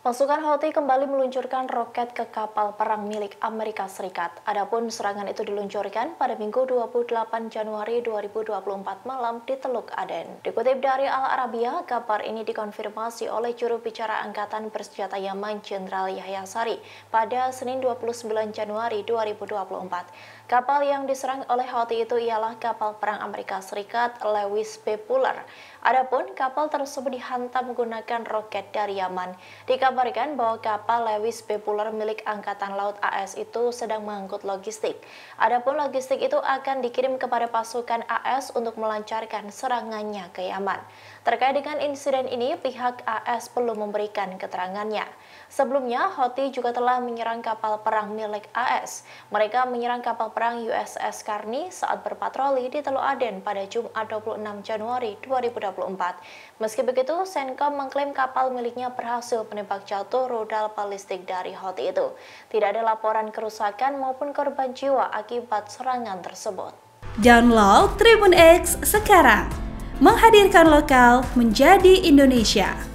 Pasukan Houthi kembali meluncurkan roket ke kapal perang milik Amerika Serikat. Adapun serangan itu diluncurkan pada Minggu 28 Januari 2024 malam di Teluk Aden. Dikutip dari Al Arabiya, kabar ini dikonfirmasi oleh juru bicara Angkatan Bersenjata Yaman Jenderal Yahya Sari pada Senin 29 Januari 2024. Kapal yang diserang oleh Houthi itu ialah kapal perang Amerika Serikat Lewis B. Puller. Adapun kapal tersebut dihantam menggunakan roket dari Yaman. Di Dikabarkan bahwa kapal Lewis B. Puller milik Angkatan Laut AS itu sedang mengangkut logistik. Adapun logistik itu akan dikirim kepada pasukan AS untuk melancarkan serangannya ke Yaman. Terkait dengan insiden ini, pihak AS perlu memberikan keterangannya. Sebelumnya, Houthi juga telah menyerang kapal perang milik AS. Mereka menyerang kapal perang USS Carney saat berpatroli di Teluk Aden pada Jumat 26 Januari 2024. Meski begitu, Senkom mengklaim kapal miliknya berhasil menembak semenjak jatuh rudal balistik dari hot itu. Tidak ada laporan kerusakan maupun korban jiwa akibat serangan tersebut. Download Tribun X sekarang. Menghadirkan lokal menjadi Indonesia.